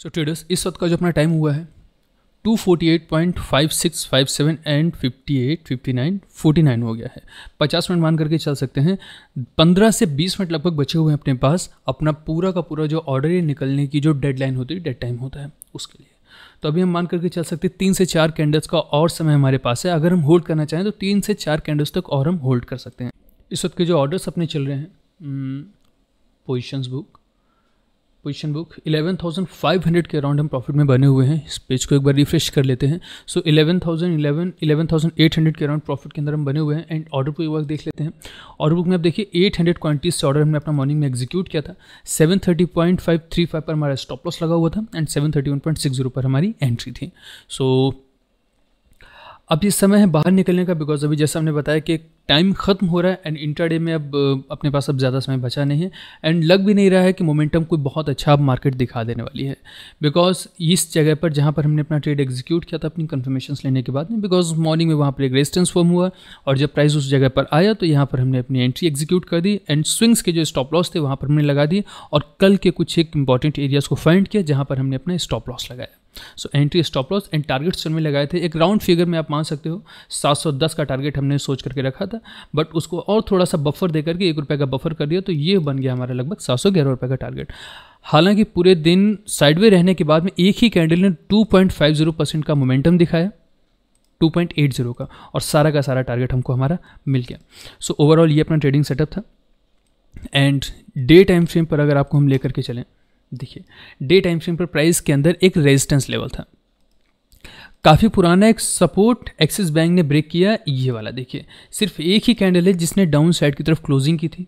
सो so, traders इस वक्त का जो अपना टाइम हुआ है 248.5657 एंड 58, 59, 49 हो गया है 50 मिनट मान करके चल सकते हैं 15 से 20 मिनट लगभग बचे हुए हैं अपने पास अपना पूरा का पूरा जो ऑर्डर निकलने की जो डेडलाइन होती है डेड टाइम होता है उसके लिए तो अभी हम मान करके चल सकते हैं तीन से चार कैंडल्स का और समय हमारे पास है अगर हम होल्ड करना चाहें तो तीन से चार कैंडल्स तक और हम होल्ड कर सकते हैं इस वक्त के जो ऑर्डर्स अपने चल रहे हैं पोजिशंस हम्म, बुक पोजिशन बुक 11,500 के अराउंड हम प्रॉफिट में बने हुए हैं इस पेज को एक बार रिफ्रेश कर लेते हैं so eleven thousand eleven eleven thousand eight hundred के अराउंड प्रॉफिट के अंदर हम बने हुए हैं एंड ऑर्डर बुक एक बार देख लेते हैं ऑर्डर बुक में आप देखिए एट हंड्रेड क्वान्टीज से ऑर्डर हमने अपना मॉर्निंग में एग्जीक्यूट किया था seven thirty point five three five पर हमारा स्टॉप लॉस लगा हुआ था and seven thirty one point six zero पर हमारी एंट्री थी सो so, अब ये समय है बाहर निकलने का बिकॉज अभी जैसा हमने बताया कि टाइम ख़त्म हो रहा है एंड इंटरडे में अब अपने पास अब ज़्यादा समय बचा नहीं है एंड लग भी नहीं रहा है कि मोमेंटम कोई बहुत अच्छा अब मार्केट दिखा देने वाली है बिकॉज इस जगह पर जहाँ पर हमने अपना ट्रेड एग्जीक्यूट किया था अपनी कन्फर्मेशन लेने के बाद में बिकॉज मॉर्निंग में वहाँ पर एक रेजिस्टेंस फॉर्म हुआ और जब प्राइस उस जगह पर आया तो यहाँ पर हमने अपनी एंट्री एग्जीक्यूट कर दी एंड स्विंग्स के जो स्टॉप लॉस थे वहाँ पर हमने लगा दी और कल के कुछ एक इंपॉर्टेंट एरियाज़ को फाइंड किया जहाँ पर हमने अपना स्टॉप लॉस लगाया so entry stop loss and targets हमने लगाए थे एक राउंड फिगर में आप मान सकते हो 710 का टारगेट हमने सोच करके रखा था बट उसको और थोड़ा सा बफर दे करके एक रुपये का बफर कर दिया तो ये बन गया हमारा लगभग सात सौ ग्यारह रुपये का टारगेट हालांकि पूरे दिन साइडवे रहने के बाद में एक ही कैंडल ने 2.50 परसेंट का मोमेंटम दिखाया 2.80 का और सारा का सारा टारगेट हमको हमारा मिल गया सो so, ओवरऑल ये अपना ट्रेडिंग सेटअप था एंड डे टाइम फ्रेम पर अगर आपको हम लेकर के चलें देखिए डे टाइम फ्रेम पर प्राइस के अंदर एक रेजिस्टेंस लेवल था काफ़ी पुराना एक सपोर्ट एक्सिस बैंक ने ब्रेक किया ये वाला देखिए सिर्फ एक ही कैंडल है जिसने डाउन साइड की तरफ क्लोजिंग की थी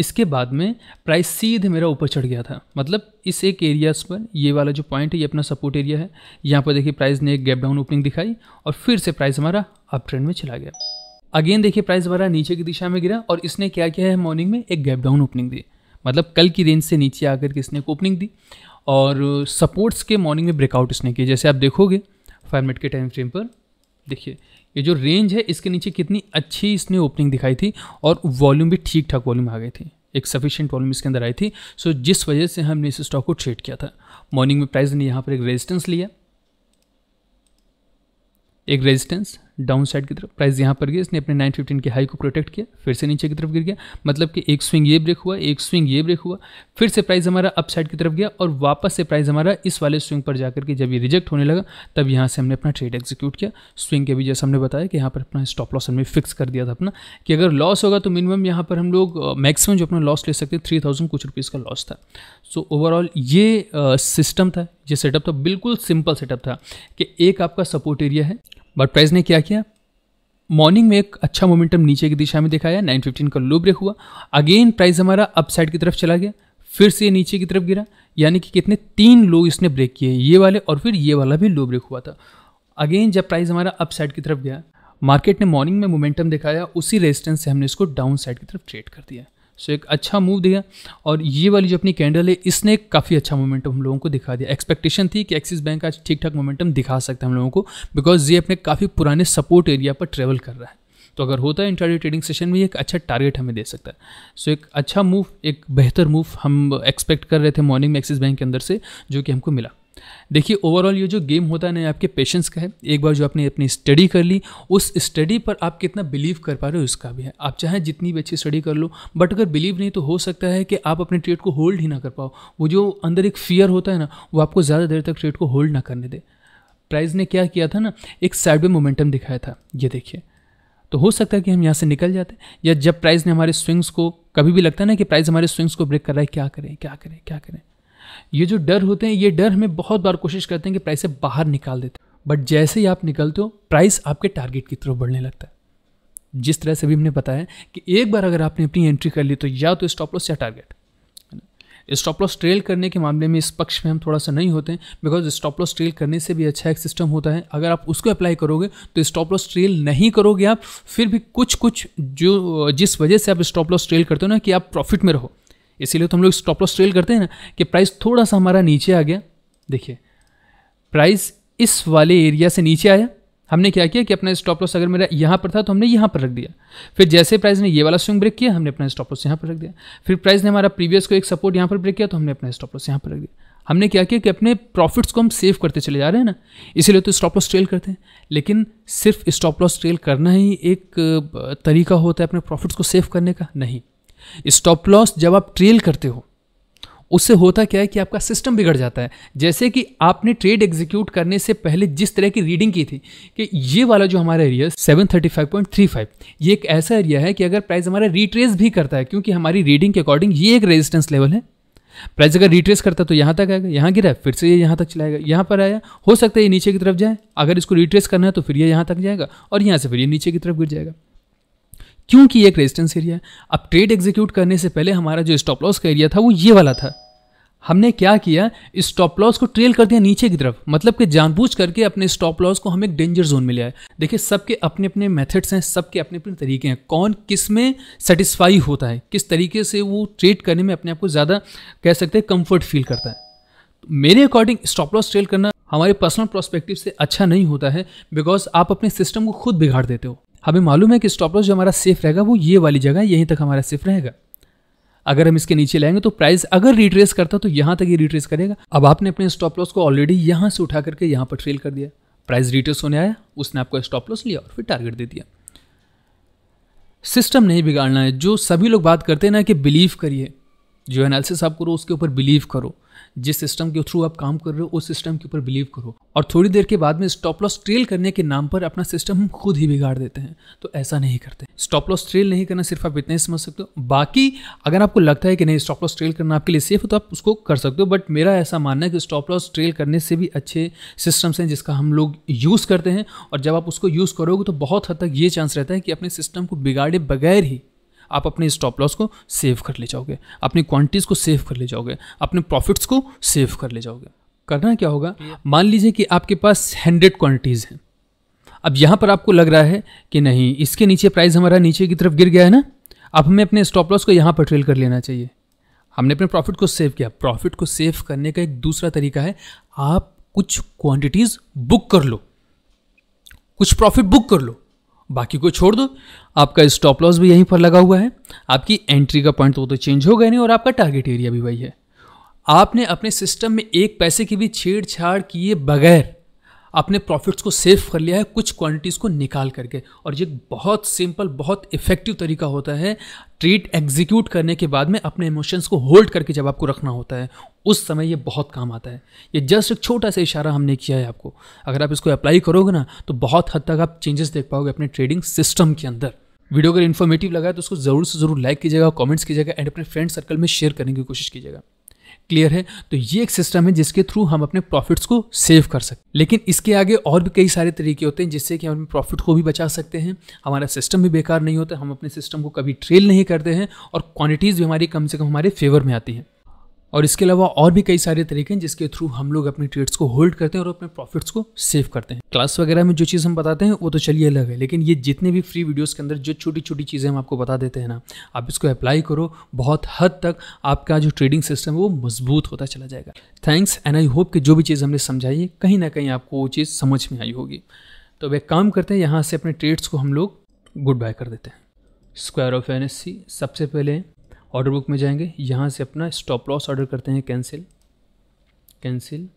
इसके बाद में प्राइस सीधे मेरा ऊपर चढ़ गया था मतलब इस एक एरिया पर ये वाला जो पॉइंट है ये अपना सपोर्ट एरिया है यहाँ पर देखिए प्राइस ने एक गैप डाउन ओपनिंग दिखाई और फिर से प्राइस हमारा अप ट्रेंड में चला गया अगेन देखिए प्राइस हमारा नीचे की दिशा में गिरा और इसने क्या किया है मॉर्निंग में एक गैप डाउन ओपनिंग दी मतलब कल की रेंज से नीचे आकर के इसने एक ओपनिंग दी और सपोर्ट्स के मॉर्निंग में ब्रेकआउट इसने किया जैसे आप देखोगे फाइव मिनट के टाइम फ्रेम पर देखिए ये जो रेंज है इसके नीचे कितनी अच्छी इसने ओपनिंग दिखाई थी और वॉल्यूम भी ठीक ठाक वॉल्यूम आ गई थी एक सफिशियंट वॉल्यूम इसके अंदर आई थी सो जिस वजह से हमने इस स्टॉक को ट्रेड किया था मॉर्निंग में प्राइस ने यहाँ पर एक रेजिस्टेंस लिया एक रेजिस्टेंस डाउन साइड की तरफ प्राइस यहाँ पर गया इसने अपने 915 के हाई को प्रोटेक्ट किया फिर से नीचे की तरफ गिर गया मतलब कि एक स्विंग ये ब्रेक हुआ एक स्विंग ये ब्रेक हुआ फिर से प्राइस हमारा अप साइड की तरफ गया और वापस से प्राइस हमारा इस वाले स्विंग पर जाकर के जब ये रिजेक्ट होने लगा तब यहाँ से हमने अपना ट्रेड एग्जीक्यूट किया स्विंग के भी जैसे हमने बताया कि यहाँ पर अपना स्टॉप लॉस हमने फिक्स कर दिया था अपना कि अगर लॉस होगा तो मिनिमम यहाँ पर हम लोग मैक्सिमम जो अपना लॉस ले सकते थ्री थाउजेंड कुछ रुपीज़ का लॉस था सो ओवरऑल ये सिस्टम था ये सेटअप था बिल्कुल सिंपल सेटअप था कि एक आपका सपोर्ट एरिया है बट प्राइस ने क्या किया मॉर्निंग में एक अच्छा मोमेंटम नीचे की दिशा में दिखाया 915 का लो ब्रेक हुआ अगेन प्राइस हमारा अपसाइड की तरफ चला गया फिर से नीचे की तरफ गिरा यानी कि कितने तीन लो इसने ब्रेक किए ये वाले और फिर ये वाला भी लो ब्रेक हुआ था अगेन जब प्राइस हमारा अपसाइड की तरफ गया मार्केट ने मॉर्निंग में मोमेंटम दिखाया उसी रेजिस्टेंस से हमने इसको डाउन साइड की तरफ ट्रेड कर दिया सो एक अच्छा मूव दिया और ये वाली जो अपनी कैंडल है इसने काफ़ी अच्छा मोमेंटम हम लोगों को दिखा दिया एक्सपेक्टेशन थी कि एक्सिस बैंक आज ठीक ठाक मोमेंटम दिखा सकता है हम लोगों को बिकॉज ये अपने काफ़ी पुराने सपोर्ट एरिया पर ट्रेवल कर रहा है तो अगर होता है इंट्राडे ट्रेडिंग सेशन में एक अच्छा टारगेट हमें दे सकता है सो एक अच्छा मूव एक बेहतर मूव हम एक्सपेक्ट कर रहे थे मॉर्निंग में एक्सिस बैंक के अंदर से जो कि हमको मिला देखिए ओवरऑल ये जो गेम होता है ना आपके पेशेंस का है एक बार जो आपने अपनी स्टडी कर ली उस स्टडी पर आप कितना बिलीव कर पा रहे हो उसका भी है आप चाहे जितनी भी अच्छी स्टडी कर लो बट अगर बिलीव नहीं तो हो सकता है कि आप अपने ट्रेड को होल्ड ही ना कर पाओ वो जो अंदर एक फियर होता है ना वो आपको ज़्यादा देर तक ट्रेड को होल्ड ना करने दे प्राइज ने क्या किया था ना एक साइड में मोमेंटम दिखाया था ये देखिए तो हो सकता है कि हम यहाँ से निकल जाते या जब प्राइज ने हमारे स्विंग्स को कभी भी लगता है ना कि प्राइज हमारे स्विंग्स को ब्रेक कर रहा है क्या करें क्या करें क्या करें ये जो डर होते हैं ये डर हमें बहुत बार कोशिश करते हैं कि प्राइस से बाहर निकाल देते हैं बट जैसे ही आप निकलते हो प्राइस आपके टारगेट की तरफ बढ़ने लगता है जिस तरह से भी हमने बताया कि एक बार अगर आपने अपनी एंट्री कर ली तो या तो स्टॉप लॉस या टारगेट स्टॉप लॉस ट्रेल करने के मामले में इस पक्ष में हम थोड़ा सा नहीं होते हैं बिकॉज स्टॉप लॉस ट्रेल करने से भी अच्छा एक सिस्टम होता है अगर आप उसको अप्लाई करोगे तो स्टॉप लॉस ट्रेल नहीं करोगे आप फिर भी कुछ कुछ जो जिस वजह से आप स्टॉप लॉस ट्रेल करते हो ना कि आप प्रॉफिट में रहो इसीलिए तो हम लोग स्टॉप लॉस ट्रेल करते हैं ना कि प्राइस थोड़ा सा हमारा नीचे आ गया देखिए प्राइस इस वाले एरिया से नीचे आया हमने क्या किया कि अपना स्टॉप लॉस अगर मेरा यहाँ पर था तो हमने यहाँ पर रख दिया फिर जैसे प्राइस ने ये वाला स्विंग ब्रेक किया हमने अपना स्टॉप लॉस यहाँ पर रख दिया फिर प्राइस ने हमारा प्रीवियस को एक सपोर्ट यहाँ पर ब्रेक किया तो हमने अपना स्टॉप लॉस यहाँ पर रख दिया हमने क्या किया कि अपने प्रॉफिट्स को हम सेव करते चले जा रहे हैं ना इसीलिए तो स्टॉप लॉस ट्रेल करते हैं लेकिन सिर्फ स्टॉप लॉस ट्रेल करना ही एक तरीका होता है अपने प्रॉफिट्स को सेव करने का नहीं स्टॉप लॉस जब आप ट्रेल करते हो उससे होता क्या है कि आपका सिस्टम बिगड़ जाता है जैसे कि आपने ट्रेड एग्जीक्यूट करने से पहले जिस तरह की रीडिंग की थी कि ये वाला जो हमारा area seven thirty five point three five ये एक ऐसा एरिया है कि अगर प्राइस हमारा रिट्रेस भी करता है क्योंकि हमारी रीडिंग के अकॉर्डिंग ये एक रेजिस्टेंस लेवल है प्राइस अगर रिट्रेस करता तो यहाँ तक आएगा यहाँ गिरा फिर से ये यहाँ तक चलाएगा यहाँ पर आया हो सकता है ये नीचे की तरफ जाए अगर इसको रिट्रेस करना है तो फिर ये यहाँ तक जाएगा और यहाँ से फिर ये नीचे की तरफ गिर जाएगा क्योंकि ये एक रेजिस्टेंस एरिया है अब ट्रेड एग्जीक्यूट करने से पहले हमारा जो स्टॉप लॉस का एरिया था वो ये वाला था हमने क्या किया स्टॉप लॉस को ट्रेल कर दिया नीचे की तरफ मतलब कि जानबूझ करके अपने स्टॉप लॉस को हम एक डेंजर जोन में लिया है देखिए सबके अपने अपने मेथड्स हैं सबके अपने अपने तरीके हैं कौन किस में सेटिस्फाई होता है किस तरीके से वो ट्रेड करने में अपने आप को ज़्यादा कह सकते हैं कम्फर्ट फील करता है मेरे अकॉर्डिंग स्टॉप लॉस ट्रेल करना हमारे पर्सनल प्रोस्पेक्टिव से अच्छा नहीं होता है बिकॉज आप अपने सिस्टम को खुद बिगाड़ देते हो हमें मालूम है कि स्टॉप लॉस जो हमारा सेफ रहेगा वो ये वाली जगह यहीं तक हमारा सेफ रहेगा अगर हम इसके नीचे लाएंगे तो प्राइस अगर रिट्रेस करता तो यहाँ तक ये रिट्रेस करेगा अब आपने अपने स्टॉप लॉस को ऑलरेडी यहाँ से उठा करके यहाँ पर ट्रेल कर दिया प्राइस रिट्रेस होने आया उसने आपका स्टॉप लॉस लिया और फिर टारगेट दे दिया सिस्टम नहीं बिगाड़ना है जो सभी लोग बात करते हैं ना कि बिलीव करिए जो एनालिसिस आप करो उसके ऊपर बिलीव करो जिस सिस्टम के थ्रू आप काम कर रहे हो उस सिस्टम के ऊपर बिलीव करो और थोड़ी देर के बाद में स्टॉप लॉस ट्रेल करने के नाम पर अपना सिस्टम हम खुद ही बिगाड़ देते हैं तो ऐसा नहीं करते स्टॉप लॉस ट्रेल नहीं करना सिर्फ आप इतना ही समझ सकते हो बाकी अगर आपको लगता है कि नहीं स्टॉप लॉस ट्रेल करना आपके लिए सेफ हो तो आप उसको कर सकते हो बट मेरा ऐसा मानना है कि स्टॉप लॉस ट्रेल करने से भी अच्छे सिस्टम्स हैं जिसका हम लोग यूज़ करते हैं और जब आप उसको यूज़ करोगे तो बहुत हद तक ये चांस रहता है कि अपने सिस्टम को बिगाड़े बगैर ही आप अपने स्टॉप लॉस को सेव कर ले जाओगे अपनी क्वांटिटीज़ को सेव कर ले जाओगे अपने प्रॉफिट्स को सेव कर ले जाओगे करना क्या होगा मान लीजिए कि आपके पास हंड्रेड क्वांटिटीज़ हैं अब यहाँ पर आपको लग रहा है कि नहीं इसके नीचे प्राइस हमारा नीचे की तरफ गिर गया है ना अब हमें अपने स्टॉप लॉस को यहाँ पर ट्रेल कर लेना चाहिए हमने अपने प्रॉफिट को सेव किया प्रॉफिट को सेव करने का एक दूसरा तरीका है आप कुछ क्वांटिटीज़ बुक कर लो कुछ प्रॉफिट बुक कर लो बाकी को छोड़ दो आपका स्टॉप लॉस भी यहीं पर लगा हुआ है आपकी एंट्री का पॉइंट तो तो चेंज हो गया नहीं और आपका टारगेट एरिया भी वही है आपने अपने सिस्टम में एक पैसे की भी छेड़छाड़ किए बगैर अपने प्रॉफिट्स को सेव कर लिया है कुछ क्वांटिटीज़ को निकाल करके और ये बहुत सिंपल बहुत इफेक्टिव तरीका होता है ट्रीट एग्जीक्यूट करने के बाद में अपने इमोशंस को होल्ड करके जब आपको रखना होता है उस समय ये बहुत काम आता है ये जस्ट एक छोटा सा इशारा हमने किया है आपको अगर आप इसको अप्लाई करोगे ना तो बहुत हद तक आप चेंजेस देख पाओगे अपने ट्रेडिंग सिस्टम के अंदर वीडियो अगर इन्फॉर्मेटिव लगा है तो उसको ज़रूर से ज़रूर लाइक कीजिएगा कमेंट्स कीजिएगा एंड अपने फ्रेंड सर्कल में शेयर करने की कोशिश कीजिएगा क्लियर है तो ये एक सिस्टम है जिसके थ्रू हम अपने प्रॉफिट्स को सेव कर सकते हैं लेकिन इसके आगे और भी कई सारे तरीके होते हैं जिससे कि हम अपने प्रॉफिट को भी बचा सकते हैं हमारा सिस्टम भी बेकार नहीं होता हम अपने सिस्टम को कभी ट्रेल नहीं करते हैं और क्वांटिटीज़ भी हमारी कम से कम हमारे फेवर में आती हैं और इसके अलावा और भी कई सारे तरीके हैं जिसके थ्रू हम लोग अपने ट्रेड्स को होल्ड करते हैं और अपने प्रॉफिट्स को सेव करते हैं क्लास वगैरह में जो चीज़ हम बताते हैं वो तो चलिए अलग है लेकिन ये जितने भी फ्री वीडियोस के अंदर जो छोटी छोटी चीज़ें हम आपको बता देते हैं ना आप इसको अप्लाई करो बहुत हद तक आपका जो ट्रेडिंग सिस्टम है वो मजबूत होता चला जाएगा थैंक्स एंड आई होप कि जो भी चीज़ हमने समझाई है कहीं ना कहीं आपको वो चीज़ समझ में आई होगी तो अब एक काम करते हैं यहाँ से अपने ट्रेड्स को हम लोग गुड बाय कर देते हैं स्क्वायर ऑफ एन सबसे पहले ऑर्डर बुक में जाएंगे यहाँ से अपना स्टॉप लॉस ऑर्डर करते हैं कैंसिल कैंसिल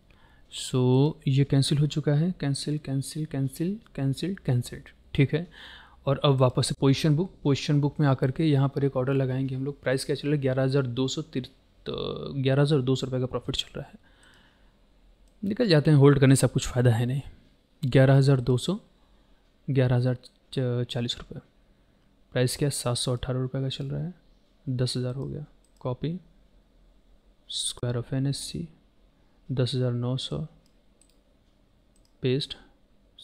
सो ये कैंसिल हो चुका है cancel cancel cancel cancel cancel ठीक है और अब वापस से पोजिशन बुक पोजिशन बुक में आकर के यहाँ पर एक ऑर्डर लगाएंगे हम लोग प्राइस क्या चल रहा है ग्यारह हज़ार दो सौ ग्यारह हज़ार दो सौ रुपये का प्रॉफिट चल रहा है निकल जाते हैं होल्ड करने से कुछ फ़ायदा है नहीं ग्यारह हज़ार दो सौ ग्यारह हज़ार चालीस रुपये प्राइस क्या सात सौ अट्ठारह रुपये का चल रहा है दस हज़ार हो गया copy square of N S C दस हज़ार नौ सौ पेस्ट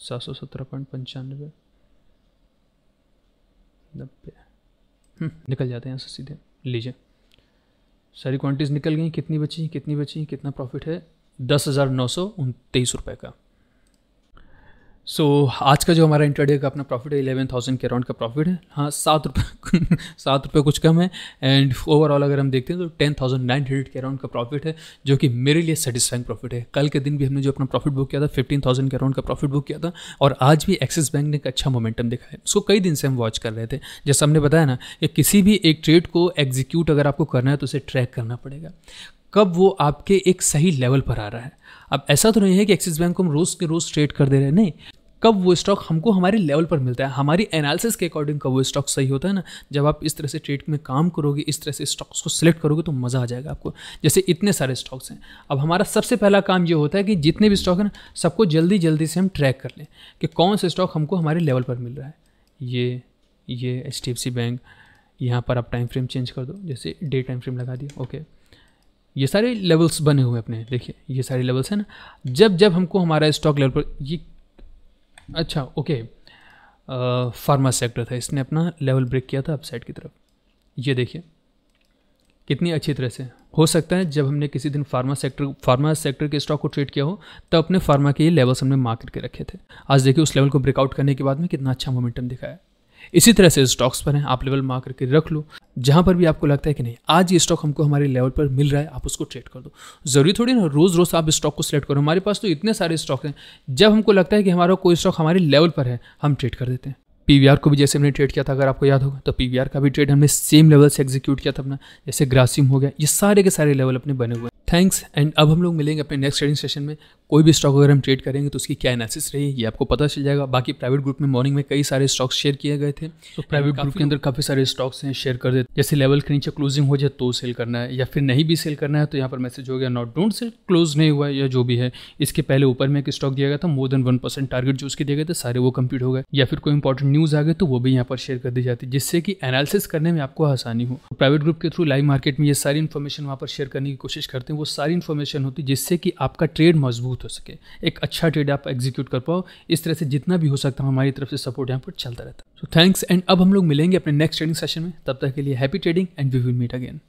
सात सौ सत्रह पॉइंट पंचानवे नब्बे हम्म, निकल जाते हैं यहाँ से सीधे लीजिए सारी क्वांटिटीज़ निकल गई कितनी बची कितनी बची कितना प्रॉफिट है दस हज़ार नौ सौ उनतीस रुपये का सो so, आज का जो हमारा इंटरडे का अपना प्रॉफिट है इलेवन थाउजेंड के अराउंड का प्रॉफिट है हाँ सात रुपये सात रुपये कुछ कम है एंड ओवरऑल अगर हम देखते हैं तो टेन थाउजेंड नाइन हंड्रेड के अराउंड का प्रॉफिट है जो कि मेरे लिए सेटिस्फाइंग प्रॉफिट है कल के दिन भी हमने जो अपना प्रॉफिट बुक किया था फिफ्टीन थाउजेंड के अराउंड का प्रॉफिट बुक किया था और आज भी एक्सिस बैंक ने एक अच्छा मोमेंटम दिखा है उसको कई दिन से हम वॉच कर रहे थे जैसे हमने बताया ना कि किसी भी एक ट्रेड को एग्जीक्यूट अगर आपको करना है तो उसे ट्रैक करना पड़ेगा कब वो आपके एक सही लेवल पर आ रहा है अब ऐसा तो नहीं है कि एक्सिस बैंक को हम रोज़ के रोज़ ट्रेड कर दे रहे हैं नहीं कब वो स्टॉक हमको हमारे लेवल पर मिलता है हमारी एनालिसिस के अकॉर्डिंग कब वो स्टॉक सही होता है ना जब आप इस तरह से ट्रेड में काम करोगे इस तरह से स्टॉक्स को सिलेक्ट करोगे तो मज़ा आ जाएगा आपको जैसे इतने सारे स्टॉक्स हैं अब हमारा सबसे पहला काम ये होता है कि जितने भी स्टॉक हैं ना सबको जल्दी जल्दी से हम ट्रैक कर लें कि कौन सा स्टॉक हमको हमारे लेवल पर मिल रहा है ये ये H D F C bank यहाँ पर आप टाइम फ्रेम चेंज कर दो जैसे डे टाइम फ्रेम लगा दिया ओके ये सारे लेवल्स बने हुए अपने देखिए ये सारे लेवल्स हैं ना जब जब हमको हमारा स्टॉक लेवल पर ये अच्छा ओके फार्मा सेक्टर था इसने अपना लेवल ब्रेक किया था अपसाइड की तरफ ये देखिए कितनी अच्छी तरह से हो सकता है जब हमने किसी दिन फार्मा सेक्टर फार्मा सेक्टर के स्टॉक को ट्रेड किया हो तब अपने फार्मा के ये लेवल्स हमने मार्क करके रखे थे आज देखिए उस लेवल को ब्रेकआउट करने के बाद में कितना अच्छा मोमेंटम दिखाया इसी तरह से स्टॉक्स पर हैं आप लेवल मार्क करके रख लो जहाँ पर भी आपको लगता है कि नहीं आज ये स्टॉक हमको हमारे लेवल पर मिल रहा है आप उसको ट्रेड कर दो जरूरी थोड़ी ना रोज़ रोज़ आप स्टॉक को सिलेक्ट करो हमारे पास तो इतने सारे स्टॉक हैं जब हमको लगता है कि हमारा कोई स्टॉक हमारे लेवल पर है हम ट्रेड कर देते हैं पी को भी जैसे हमने ट्रेड किया था अगर आपको याद होगा तो पी का भी ट्रेड हमने सेम लेवल से एग्जीक्यूट किया था अपना जैसे ग्रासिम हो गया ये सारे के सारे लेवल अपने बने हुए थैंक्स एंड अब हम लोग मिलेंगे अपने नेक्स्ट ट्रेडिंग सेशन में कोई भी स्टॉक अगर हम ट्रेड करेंगे तो उसकी क्या एनालिसिस रही ये आपको पता चल जाएगा बाकी प्राइवेट ग्रुप में मॉर्निंग में कई सारे स्टॉक्स शेयर किए गए थे तो प्राइवेट ग्रुप के अंदर काफ़ी सारे स्टॉक्स हैं शेयर कर देते जैसे लेवल के नीचे क्लोजिंग हो जाए तो सेल करना है या फिर नहीं भी सेल करना है तो यहाँ पर मैसेज हो गया नॉट डोंट सेल क्लोज नहीं हुआ या जो भी है इसके पहले ऊपर में एक स्टॉक दिया गया था more than one percent target जो उसके दिए गए थे सारे वो कंप्लीट हो गए या फिर कोई इंपॉर्टेंट न्यूज़ आ गए तो वो भी यहाँ पर शेयर कर दी जाती है जिससे कि एनालिसिस करने में आपको आसानी हो प्राइवेट तो ग्रुप के थ्रू लाइव मार्केट में ये सारी इन्फॉर्मेशन वहाँ पर शेयर करने की कोशिश करते हैं वो सारी इन्फॉर्मेशन होती है जिससे कि आपका ट्रेड मजबूत मजबूत हो सके एक अच्छा ट्रेड आप एग्जीक्यूट कर पाओ इस तरह से जितना भी हो सकता है हमारी तरफ से सपोर्ट यहाँ पर चलता रहता है सो थैंक्स एंड अब हम लोग मिलेंगे अपने नेक्स्ट ट्रेडिंग सेशन में तब तक के लिए happy trading and we will meet again